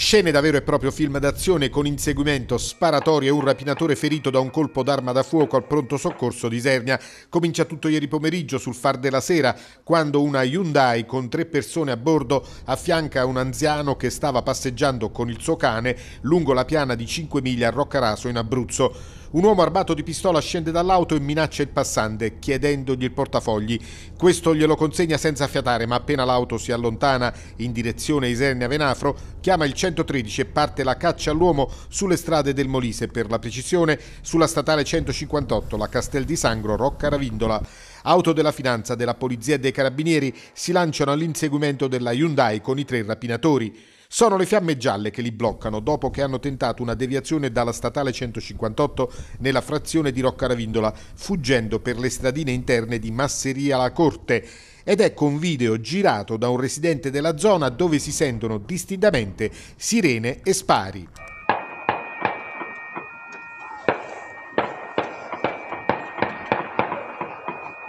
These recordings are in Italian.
Scene da vero e proprio film d'azione con inseguimento, sparatorie e un rapinatore ferito da un colpo d'arma da fuoco al pronto soccorso di Isernia. Comincia tutto ieri pomeriggio sul far della sera, quando una Hyundai con tre persone a bordo affianca un anziano che stava passeggiando con il suo cane lungo la piana di 5 miglia a Roccaraso in Abruzzo. Un uomo armato di pistola scende dall'auto e minaccia il passante, chiedendogli il portafogli. Questo glielo consegna senza fiatare, ma appena l'auto si allontana in direzione Isernia-Venafro, chiama il 113 e parte la caccia all'uomo sulle strade del Molise, per la precisione sulla statale 158, la Castel di Sangro, Rocca Ravindola. Auto della finanza, della polizia e dei carabinieri si lanciano all'inseguimento della Hyundai con i tre rapinatori. Sono le fiamme gialle che li bloccano dopo che hanno tentato una deviazione dalla statale 158 nella frazione di Roccaravindola, fuggendo per le stradine interne di Masseria La Corte ed ecco un video girato da un residente della zona dove si sentono distintamente sirene e spari.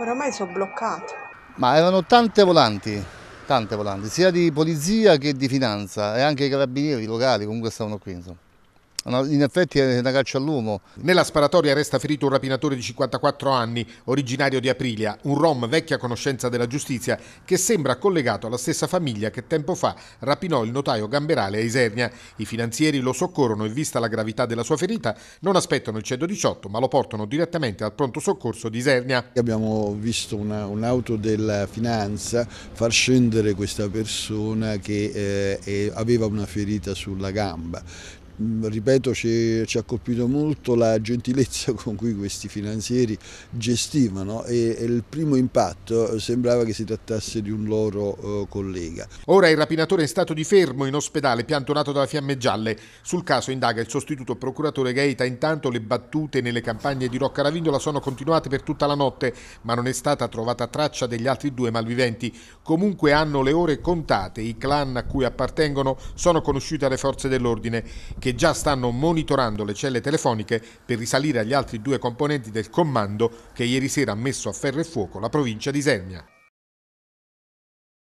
Oramai sono bloccato. Ma erano tante volanti, tante volanti, sia di polizia che di finanza e anche i carabinieri locali comunque stavano qui insomma in effetti è una caccia all'uomo. Nella sparatoria resta ferito un rapinatore di 54 anni, originario di Aprilia, un rom vecchia conoscenza della giustizia che sembra collegato alla stessa famiglia che tempo fa rapinò il notaio Gamberale a Isernia. I finanzieri lo soccorrono e vista la gravità della sua ferita non aspettano il 118 ma lo portano direttamente al pronto soccorso di Isernia. Abbiamo visto un'auto un della finanza far scendere questa persona che eh, aveva una ferita sulla gamba Mm, ripeto, ci, ci, ha colpito molto la gentilezza con cui questi finanzieri gestivano e, e il primo impatto eh, sembrava che si trattasse di un loro eh, collega. Ora il rapinatore è in stato di fermo in ospedale, piantonato dalla fiamme gialle. Sul caso indaga il sostituto procuratore Gaeta. Intanto le battute nelle campagne di Rocca Ravindola sono continuate per tutta la notte, ma non è stata trovata traccia degli altri due malviventi. Comunque hanno le ore contate. I clan a cui appartengono sono conosciuti alle forze dell'ordine che che già stanno monitorando le celle telefoniche per risalire agli altri due componenti del comando che ieri sera ha messo a ferro e fuoco la provincia di Isernia.